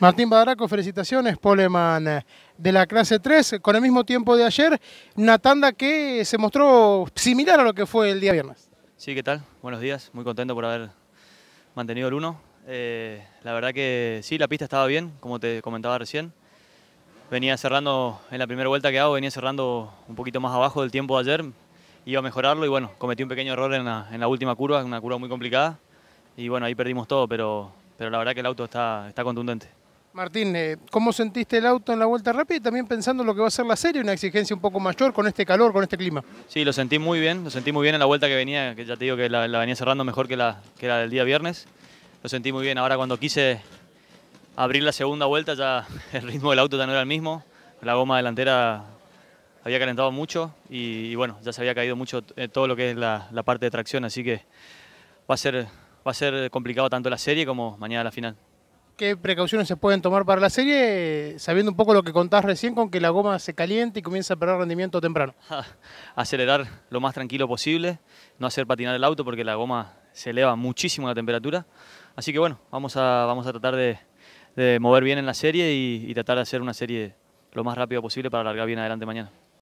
Martín Badaraco, felicitaciones, Poleman eh, de la clase 3, con el mismo tiempo de ayer, una tanda que se mostró similar a lo que fue el día viernes. Sí, ¿qué tal? Buenos días, muy contento por haber mantenido el 1. Eh, la verdad que sí, la pista estaba bien, como te comentaba recién. Venía cerrando, en la primera vuelta que hago, venía cerrando un poquito más abajo del tiempo de ayer, iba a mejorarlo y bueno, cometí un pequeño error en la, última curva, una curva muy complicada y bueno, ahí perdimos todo, pero, pero la verdad que el auto está, está contundente. Martín, eh, ¿cómo sentiste el auto en la vuelta rápida y también pensando en lo que va a ser la serie, una exigencia un poco mayor con este calor, con este clima? Sí, lo sentí muy bien, lo sentí muy bien en la vuelta que venía, que ya te digo que la, venía cerrando mejor que la, del día viernes. Lo sentí muy bien, ahora cuando quise abrir la segunda vuelta ya el ritmo del auto ya no era el mismo, la goma delantera había calentado mucho y, bueno, ya se había caído mucho eh, todo lo que es la, parte de tracción, así que va a ser, va a ser complicado tanto la serie como mañana la final qué precauciones se pueden tomar para la serie, sabiendo un poco lo que contás recién con que la goma se caliente y comienza a perder rendimiento temprano. Acelerar lo más tranquilo posible, no hacer patinar el auto porque la goma se eleva muchísimo la temperatura. Así que bueno, vamos a, vamos a tratar de, mover bien en la serie y, y tratar de hacer una serie lo más rápido posible para largar bien adelante mañana.